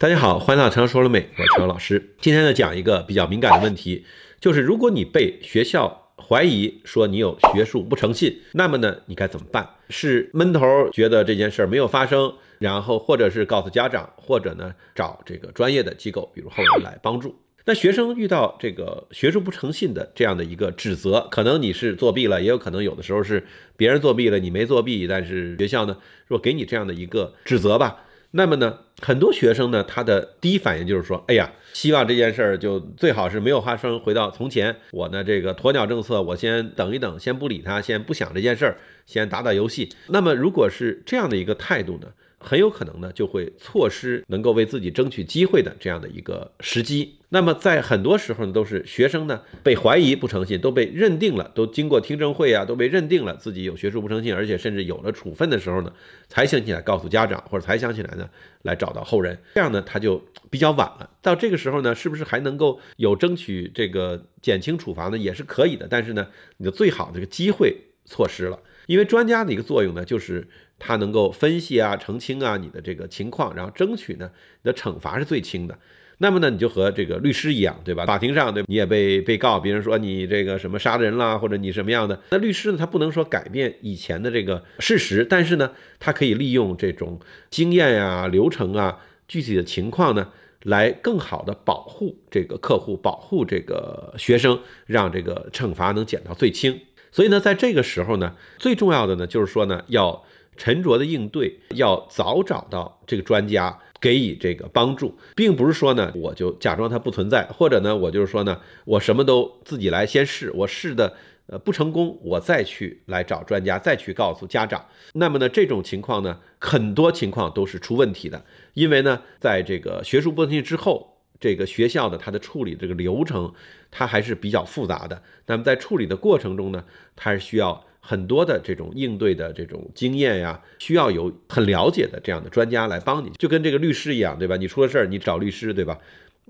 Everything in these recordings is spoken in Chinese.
大家好，欢迎到常说了美，我是常老师。今天呢讲一个比较敏感的问题，就是如果你被学校怀疑说你有学术不诚信，那么呢你该怎么办？是闷头觉得这件事儿没有发生，然后或者是告诉家长，或者呢找这个专业的机构，比如后来来帮助。那学生遇到这个学术不诚信的这样的一个指责，可能你是作弊了，也有可能有的时候是别人作弊了，你没作弊，但是学校呢若给你这样的一个指责吧。那么呢，很多学生呢，他的第一反应就是说，哎呀，希望这件事儿就最好是没有发生，回到从前。我呢，这个鸵鸟政策，我先等一等，先不理他，先不想这件事儿，先打打游戏。那么，如果是这样的一个态度呢？很有可能呢，就会错失能够为自己争取机会的这样的一个时机。那么在很多时候呢，都是学生呢被怀疑不诚信，都被认定了，都经过听证会啊，都被认定了自己有学术不诚信，而且甚至有了处分的时候呢，才想起来告诉家长，或者才想起来呢来找到后人，这样呢他就比较晚了。到这个时候呢，是不是还能够有争取这个减轻处罚呢？也是可以的。但是呢，你的最好的这个机会错失了，因为专家的一个作用呢，就是。他能够分析啊、澄清啊你的这个情况，然后争取呢你的惩罚是最轻的。那么呢，你就和这个律师一样，对吧？法庭上，对，你也被被告，别人说你这个什么杀人啦，或者你什么样的。那律师呢，他不能说改变以前的这个事实，但是呢，他可以利用这种经验啊、流程啊、具体的情况呢，来更好的保护这个客户，保护这个学生，让这个惩罚能减到最轻。所以呢，在这个时候呢，最重要的呢，就是说呢，要。沉着的应对，要早找到这个专家给予这个帮助，并不是说呢我就假装它不存在，或者呢我就是说呢我什么都自己来先试，我试的呃不成功，我再去来找专家，再去告诉家长。那么呢这种情况呢很多情况都是出问题的，因为呢在这个学术不题之后，这个学校的它的处理这个流程它还是比较复杂的。那么在处理的过程中呢，它是需要。很多的这种应对的这种经验呀，需要有很了解的这样的专家来帮你，就跟这个律师一样，对吧？你出了事儿，你找律师，对吧？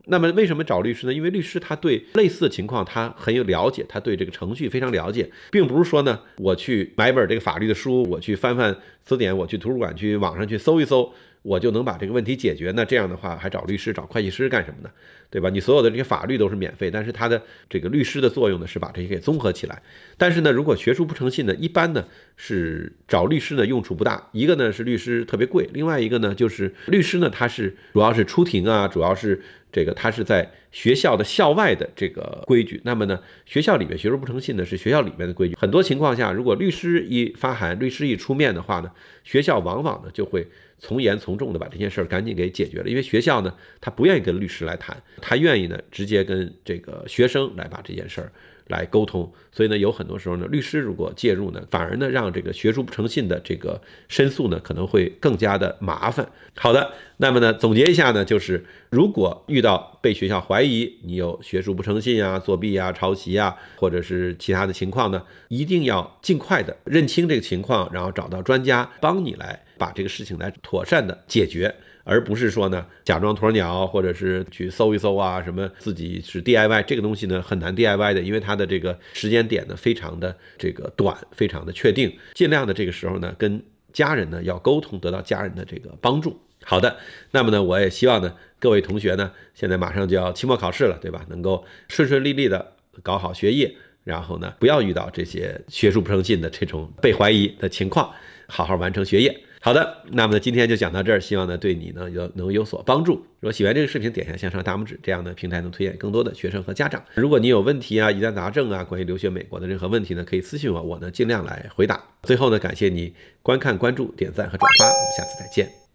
那么为什么找律师呢？因为律师他对类似的情况他很有了解，他对这个程序非常了解，并不是说呢，我去买本这个法律的书，我去翻翻词典，我去图书馆去网上去搜一搜。我就能把这个问题解决，那这样的话还找律师找会计师干什么呢？对吧？你所有的这些法律都是免费，但是他的这个律师的作用呢是把这些给综合起来。但是呢，如果学术不诚信呢，一般呢是找律师呢用处不大。一个呢是律师特别贵，另外一个呢就是律师呢他是主要是出庭啊，主要是这个他是在。学校的校外的这个规矩，那么呢，学校里面学术不诚信呢是学校里面的规矩。很多情况下，如果律师一发函，律师一出面的话呢，学校往往呢就会从严从重的把这件事儿赶紧给解决了，因为学校呢他不愿意跟律师来谈，他愿意呢直接跟这个学生来把这件事儿。来沟通，所以呢，有很多时候呢，律师如果介入呢，反而呢，让这个学术不诚信的这个申诉呢，可能会更加的麻烦。好的，那么呢，总结一下呢，就是如果遇到被学校怀疑你有学术不诚信啊、作弊啊、抄袭啊，或者是其他的情况呢，一定要尽快的认清这个情况，然后找到专家帮你来把这个事情来妥善的解决。而不是说呢，假装鸵鸟，或者是去搜一搜啊，什么自己是 DIY 这个东西呢，很难 DIY 的，因为它的这个时间点呢，非常的这个短，非常的确定。尽量的这个时候呢，跟家人呢要沟通，得到家人的这个帮助。好的，那么呢，我也希望呢，各位同学呢，现在马上就要期末考试了，对吧？能够顺顺利利的搞好学业，然后呢，不要遇到这些学术不诚信的这种被怀疑的情况，好好完成学业。好的，那么今天就讲到这儿，希望呢对你呢有能有所帮助。如果喜欢这个视频，点一下向上大拇指，这样呢平台能推荐更多的学生和家长。如果你有问题啊，疑难杂症啊，关于留学美国的任何问题呢，可以私信我，我呢尽量来回答。最后呢，感谢你观看、关注、点赞和转发，我们下次再见。